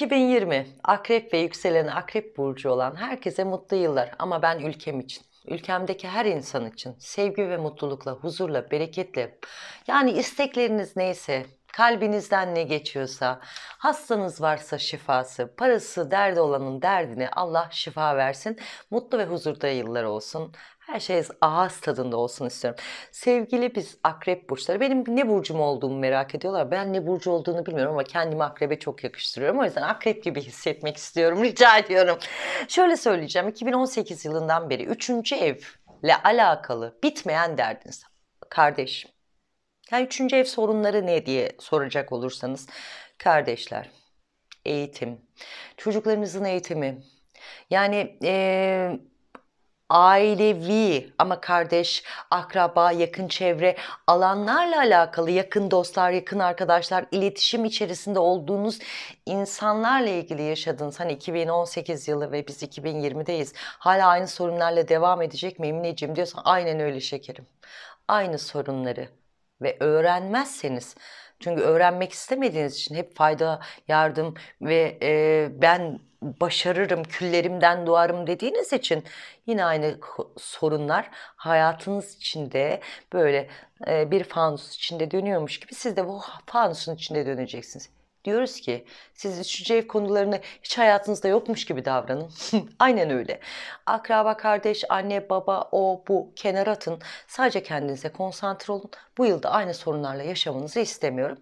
2020 akrep ve yükselen akrep burcu olan herkese mutlu yıllar ama ben ülkem için ülkemdeki her insan için sevgi ve mutlulukla, huzurla, bereketle yani istekleriniz neyse kalbinizden ne geçiyorsa, hastanız varsa şifası, parası derdi olanın derdini Allah şifa versin. Mutlu ve huzurda yıllar olsun. Her şey ağız tadında olsun istiyorum. Sevgili biz akrep burçları. Benim ne burcum olduğumu merak ediyorlar. Ben ne burcu olduğunu bilmiyorum ama kendimi akrebe çok yakıştırıyorum. O yüzden akrep gibi hissetmek istiyorum. Rica ediyorum. Şöyle söyleyeceğim. 2018 yılından beri 3. evle alakalı bitmeyen derdiniz. Kardeşim, yani üçüncü ev sorunları ne diye soracak olursanız kardeşler, eğitim, çocuklarınızın eğitimi. Yani e, ailevi ama kardeş, akraba, yakın çevre alanlarla alakalı yakın dostlar, yakın arkadaşlar, iletişim içerisinde olduğunuz insanlarla ilgili yaşadığınız hani 2018 yılı ve biz 2020'deyiz. Hala aynı sorunlarla devam edecek mi Emineciğim diyorsan aynen öyle şekerim. Aynı sorunları ve öğrenmezseniz çünkü öğrenmek istemediğiniz için hep fayda, yardım ve e, ben başarırım, küllerimden doğarım dediğiniz için yine aynı sorunlar hayatınız içinde böyle e, bir fanus içinde dönüyormuş gibi siz de bu fanusun içinde döneceksiniz. Diyoruz ki siz üçüncü ev konularını hiç hayatınızda yokmuş gibi davranın. Aynen öyle. Akraba, kardeş, anne, baba, o, bu kenara atın. Sadece kendinize konsantre olun. Bu yılda aynı sorunlarla yaşamanızı istemiyorum.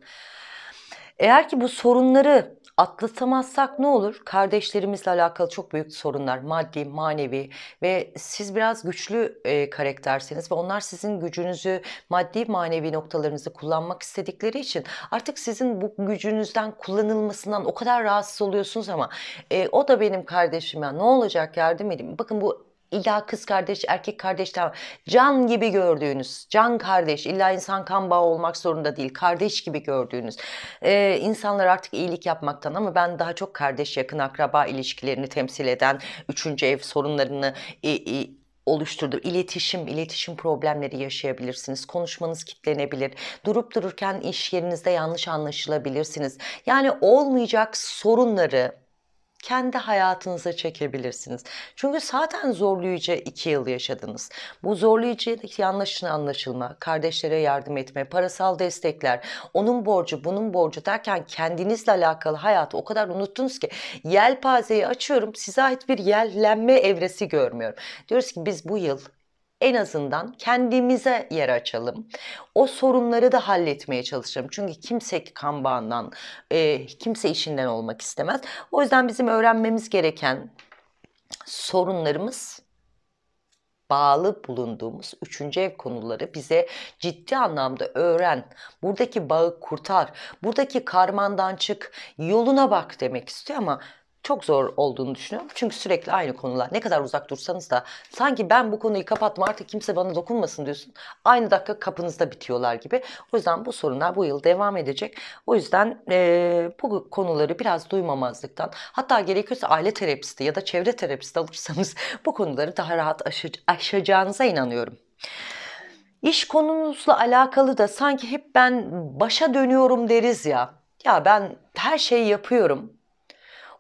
Eğer ki bu sorunları atlatamazsak ne olur? Kardeşlerimizle alakalı çok büyük sorunlar, maddi, manevi ve siz biraz güçlü e, karaktersiniz ve onlar sizin gücünüzü, maddi, manevi noktalarınızı kullanmak istedikleri için artık sizin bu gücünüzden kullanılmasından o kadar rahatsız oluyorsunuz ama e, o da benim kardeşim ya ne olacak yardım edeyim. Bakın bu illa kız kardeş, erkek kardeş de Can gibi gördüğünüz, can kardeş, illa insan kan bağı olmak zorunda değil. Kardeş gibi gördüğünüz. Ee, insanlar artık iyilik yapmaktan ama ben daha çok kardeş, yakın akraba ilişkilerini temsil eden, üçüncü ev sorunlarını e, e, oluşturdu. İletişim, iletişim problemleri yaşayabilirsiniz. Konuşmanız kitlenebilir. Durup dururken iş yerinizde yanlış anlaşılabilirsiniz. Yani olmayacak sorunları kendi hayatınıza çekebilirsiniz. Çünkü zaten zorlayıcı iki yıl yaşadınız. Bu zorlayıcıdaki yanlışın anlaşılma, kardeşlere yardım etme, parasal destekler, onun borcu, bunun borcu derken kendinizle alakalı hayatı o kadar unuttunuz ki yelpazeyi açıyorum size ait bir yellenme evresi görmüyorum. Diyoruz ki biz bu yıl en azından kendimize yer açalım. O sorunları da halletmeye çalışalım. Çünkü kimse kan e, kimse işinden olmak istemez. O yüzden bizim öğrenmemiz gereken sorunlarımız bağlı bulunduğumuz üçüncü ev konuları bize ciddi anlamda öğren, buradaki bağı kurtar, buradaki karmandan çık, yoluna bak demek istiyor ama çok zor olduğunu düşünüyorum. Çünkü sürekli aynı konular. Ne kadar uzak dursanız da sanki ben bu konuyu kapattım artık kimse bana dokunmasın diyorsun. Aynı dakika kapınızda bitiyorlar gibi. O yüzden bu sorunlar bu yıl devam edecek. O yüzden e, bu konuları biraz duymamazlıktan hatta gerekiyorsa aile terapisti ya da çevre terapisti alırsanız bu konuları daha rahat aşı, aşacağınıza inanıyorum. İş konumuzla alakalı da sanki hep ben başa dönüyorum deriz ya. Ya ben her şeyi yapıyorum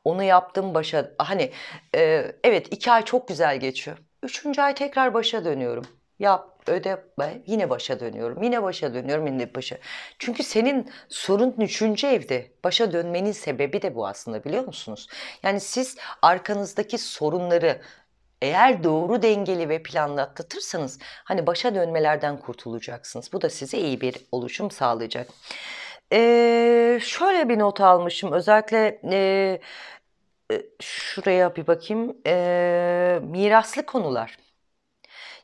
onu yaptım başa hani e, evet iki ay çok güzel geçiyor. Üçüncü ay tekrar başa dönüyorum. Yap, öde, yine başa dönüyorum. Yine başa dönüyorum, yine başa. Çünkü senin sorun üçüncü evde. Başa dönmenin sebebi de bu aslında biliyor musunuz? Yani siz arkanızdaki sorunları eğer doğru dengeli ve planlı atlatırsanız hani başa dönmelerden kurtulacaksınız. Bu da size iyi bir oluşum sağlayacak. Ee, şöyle bir not almışım. Özellikle e, ee, şuraya bir bakayım. E, miraslı konular.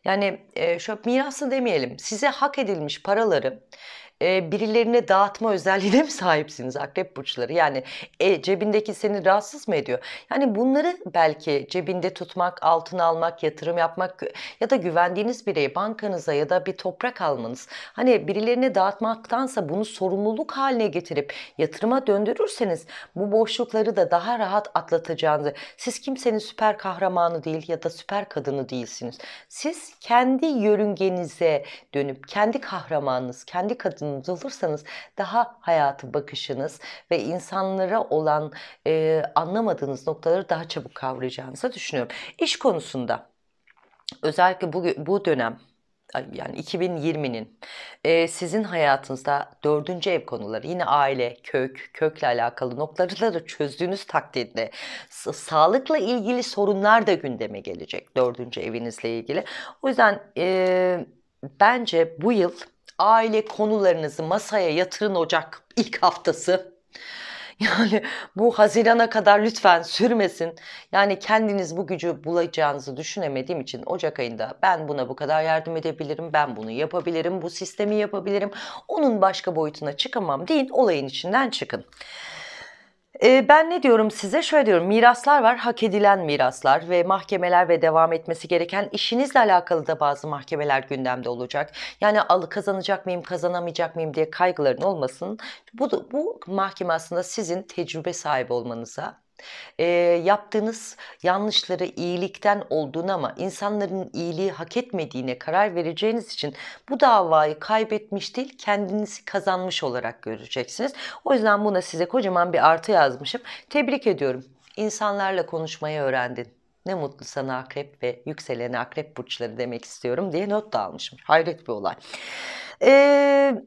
Yani e, şöyle miraslı demeyelim. Size hak edilmiş paraları e, birilerine dağıtma özelliğine mi sahipsiniz akrep burçları? Yani e, cebindeki seni rahatsız mı ediyor? Yani bunları belki cebinde tutmak, altın almak, yatırım yapmak ya da güvendiğiniz bireye bankanıza ya da bir toprak almanız. Hani birilerine dağıtmaktansa bunu sorumluluk haline getirip yatırıma döndürürseniz bu boşlukları da daha rahat atlatacağınızı. Siz kimsenin süper kahramanı değil ya da süper kadını değilsiniz. Siz kendi yörüngenize dönüp kendi kahramanınız, kendi kadın memnunuz olursanız daha hayatı bakışınız ve insanlara olan e, anlamadığınız noktaları daha çabuk kavrayacağınızı düşünüyorum. İş konusunda özellikle bu, bu dönem yani 2020'nin e, sizin hayatınızda dördüncü ev konuları yine aile, kök, kökle alakalı noktaları da çözdüğünüz takdirde sağlıkla ilgili sorunlar da gündeme gelecek dördüncü evinizle ilgili. O yüzden e, bence bu yıl aile konularınızı masaya yatırın Ocak ilk haftası. Yani bu Haziran'a kadar lütfen sürmesin. Yani kendiniz bu gücü bulacağınızı düşünemediğim için Ocak ayında ben buna bu kadar yardım edebilirim, ben bunu yapabilirim, bu sistemi yapabilirim, onun başka boyutuna çıkamam deyin, olayın içinden çıkın. Ee, ben ne diyorum size? Şöyle diyorum. Miraslar var, hak edilen miraslar ve mahkemeler ve devam etmesi gereken işinizle alakalı da bazı mahkemeler gündemde olacak. Yani al kazanacak mıyım, kazanamayacak mıyım diye kaygıların olmasın. Bu bu mahkeme aslında sizin tecrübe sahibi olmanıza e, yaptığınız yanlışları iyilikten olduğunu ama insanların iyiliği hak etmediğine karar vereceğiniz için bu davayı kaybetmiş değil kendinizi kazanmış olarak göreceksiniz. O yüzden buna size kocaman bir artı yazmışım. Tebrik ediyorum. İnsanlarla konuşmayı öğrendin. Ne mutlu sana akrep ve yükselen akrep burçları demek istiyorum diye not da almışım. Hayret bir olay. Eee...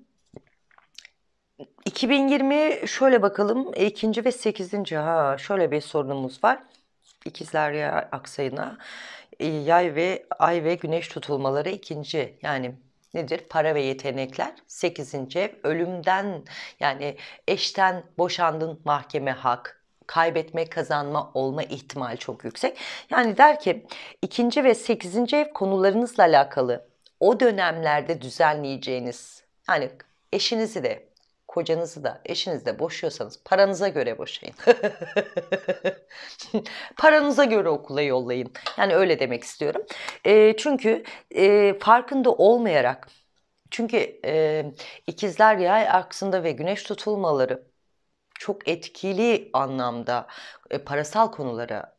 2020 şöyle bakalım. ikinci ve sekizinci ha şöyle bir sorunumuz var. ikizler ya aksayına e, yay ve ay ve güneş tutulmaları ikinci yani nedir? Para ve yetenekler. Sekizinci ölümden yani eşten boşandın mahkeme hak kaybetme, kazanma olma ihtimal çok yüksek. Yani der ki ikinci ve sekizinci ev konularınızla alakalı o dönemlerde düzenleyeceğiniz yani eşinizi de kocanızı da eşinizi de boşuyorsanız paranıza göre boşayın. paranıza göre okula yollayın. Yani öyle demek istiyorum. E, çünkü e, farkında olmayarak çünkü e, ikizler yay aksında ve güneş tutulmaları çok etkili anlamda e, parasal konulara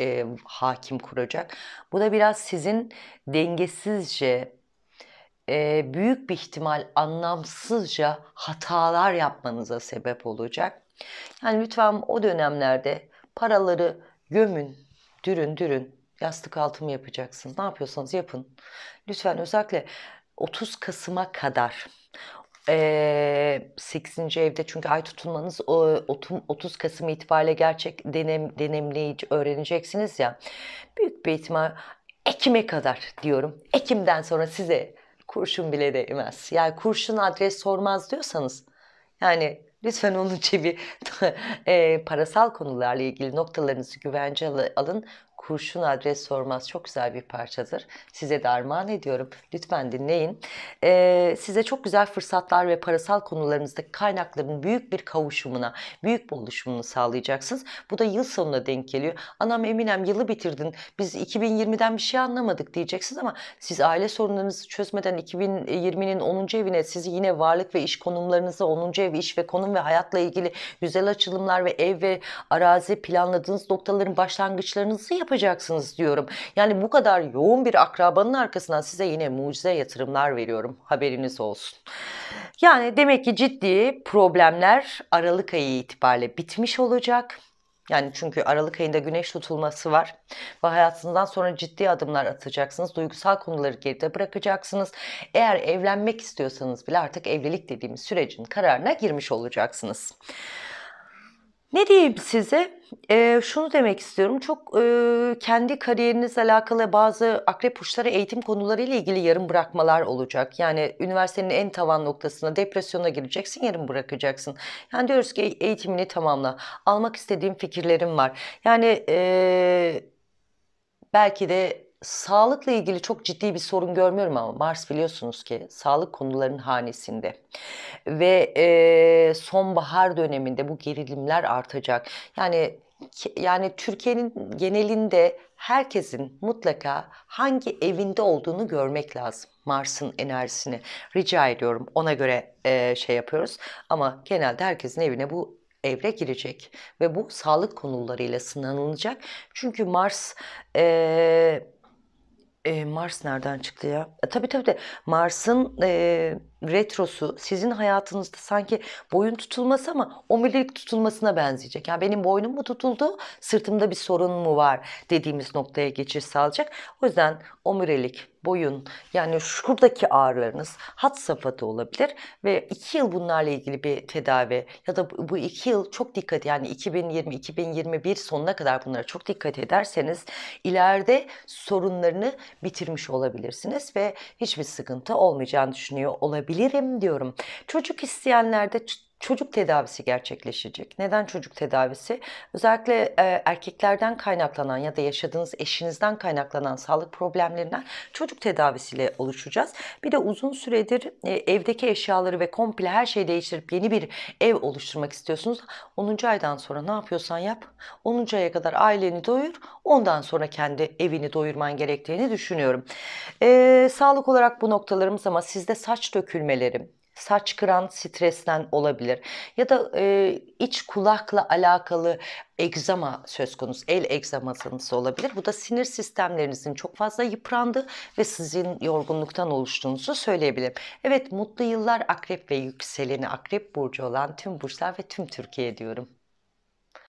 e, hakim kuracak. Bu da biraz sizin dengesizce e, büyük bir ihtimal anlamsızca hatalar yapmanıza sebep olacak. Yani lütfen o dönemlerde paraları gömün, dürün dürün. Yastık altımı yapacaksınız. Ne yapıyorsanız yapın. Lütfen özellikle 30 Kasım'a kadar e, 8. evde çünkü ay tutulmanız 30 Kasım itibariyle gerçek denem, denemleyici öğreneceksiniz ya büyük bir ihtimal Ekim'e kadar diyorum. Ekim'den sonra size kurşun bile değmez. Yani kurşun adres sormaz diyorsanız yani lütfen onun için bir e, parasal konularla ilgili noktalarınızı güvence alın kurşun adres sormaz çok güzel bir parçadır. Size de armağan ediyorum. Lütfen dinleyin. Ee, size çok güzel fırsatlar ve parasal konularınızdaki kaynakların büyük bir kavuşumuna, büyük bir oluşumunu sağlayacaksınız. Bu da yıl sonuna denk geliyor. Anam Eminem yılı bitirdin. Biz 2020'den bir şey anlamadık diyeceksiniz ama siz aile sorunlarınızı çözmeden 2020'nin 10. evine sizi yine varlık ve iş konumlarınıza 10. ev iş ve konum ve hayatla ilgili güzel açılımlar ve ev ve arazi planladığınız noktaların başlangıçlarınızı yap yapacaksınız diyorum. Yani bu kadar yoğun bir akrabanın arkasından size yine mucize yatırımlar veriyorum. Haberiniz olsun. Yani demek ki ciddi problemler Aralık ayı itibariyle bitmiş olacak. Yani çünkü Aralık ayında güneş tutulması var ve hayatınızdan sonra ciddi adımlar atacaksınız. Duygusal konuları geride bırakacaksınız. Eğer evlenmek istiyorsanız bile artık evlilik dediğimiz sürecin kararına girmiş olacaksınız. Ne diyeyim size? E, şunu demek istiyorum. Çok e, kendi kariyerinizle alakalı bazı akrep uçları eğitim konularıyla ilgili yarım bırakmalar olacak. Yani üniversitenin en tavan noktasına depresyona gireceksin, yarım bırakacaksın. Yani diyoruz ki eğitimini tamamla. Almak istediğim fikirlerim var. Yani e, belki de sağlıkla ilgili çok ciddi bir sorun görmüyorum ama Mars biliyorsunuz ki sağlık konularının hanesinde. Ve e, sonbahar döneminde bu gerilimler artacak. Yani yani Türkiye'nin genelinde herkesin mutlaka hangi evinde olduğunu görmek lazım. Mars'ın enerjisini rica ediyorum. Ona göre e, şey yapıyoruz. Ama genelde herkesin evine bu evre girecek ve bu sağlık konularıyla sınanılacak. Çünkü Mars e, Mars nereden çıktı ya? E, tabii tabii de Mars'ın e, retrosu sizin hayatınızda sanki boyun tutulması ama omurilik tutulmasına benzeyecek. Yani benim boynum mu tutuldu, sırtımda bir sorun mu var dediğimiz noktaya geçiş sağlayacak. O yüzden omurilik, boyun yani şuradaki ağrılarınız hat safhada olabilir ve 2 yıl bunlarla ilgili bir tedavi ya da bu 2 yıl çok dikkat yani 2020-2021 sonuna kadar bunlara çok dikkat ederseniz ileride sorunlarını bitirmiş olabilirsiniz ve hiçbir sıkıntı olmayacağını düşünüyor olabilirsiniz verebilirim diyorum. Çocuk isteyenlerde çocuk tedavisi gerçekleşecek. Neden çocuk tedavisi? Özellikle e, erkeklerden kaynaklanan ya da yaşadığınız eşinizden kaynaklanan sağlık problemlerinden çocuk tedavisiyle oluşacağız. Bir de uzun süredir e, evdeki eşyaları ve komple her şeyi değiştirip yeni bir ev oluşturmak istiyorsunuz. 10. aydan sonra ne yapıyorsan yap. 10. aya kadar aileni doyur. Ondan sonra kendi evini doyurman gerektiğini düşünüyorum. E, sağlık olarak bu noktalarımız ama sizde saç dökülmeleri, saç kıran stresten olabilir. Ya da e, iç kulakla alakalı egzama söz konusu, el egzaması olabilir. Bu da sinir sistemlerinizin çok fazla yıprandığı ve sizin yorgunluktan oluştuğunuzu söyleyebilirim. Evet mutlu yıllar akrep ve yükseleni akrep burcu olan tüm burçlar ve tüm Türkiye diyorum.